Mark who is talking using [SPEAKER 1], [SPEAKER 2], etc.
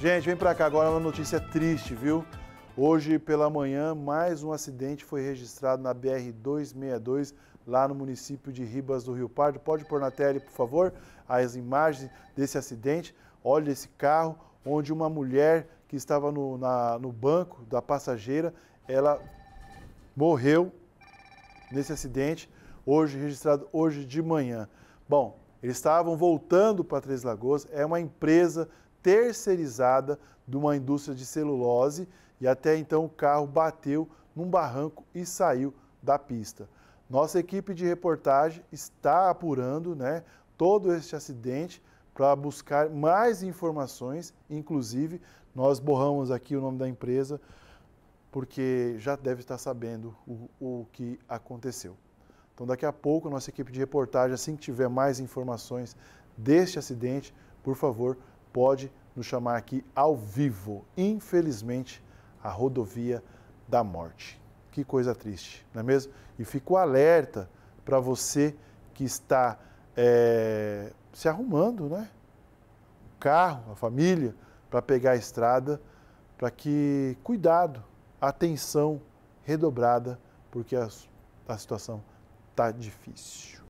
[SPEAKER 1] Gente, vem para cá agora é uma notícia triste, viu? Hoje pela manhã, mais um acidente foi registrado na BR-262, lá no município de Ribas do Rio Pardo. Pode pôr na tela, por favor, as imagens desse acidente. Olha esse carro, onde uma mulher que estava no, na, no banco da passageira, ela morreu nesse acidente, hoje registrado hoje de manhã. Bom, eles estavam voltando para Três Lagoas, é uma empresa terceirizada de uma indústria de celulose e até então o carro bateu num barranco e saiu da pista. Nossa equipe de reportagem está apurando né, todo este acidente para buscar mais informações, inclusive nós borramos aqui o nome da empresa, porque já deve estar sabendo o, o que aconteceu. Então, daqui a pouco, nossa equipe de reportagem, assim que tiver mais informações deste acidente, por favor, pode nos chamar aqui ao vivo. Infelizmente, a rodovia da morte. Que coisa triste, não é mesmo? E fico alerta para você que está é, se arrumando, né? O carro, a família, para pegar a estrada, para que cuidado, atenção redobrada, porque a, a situação está difícil.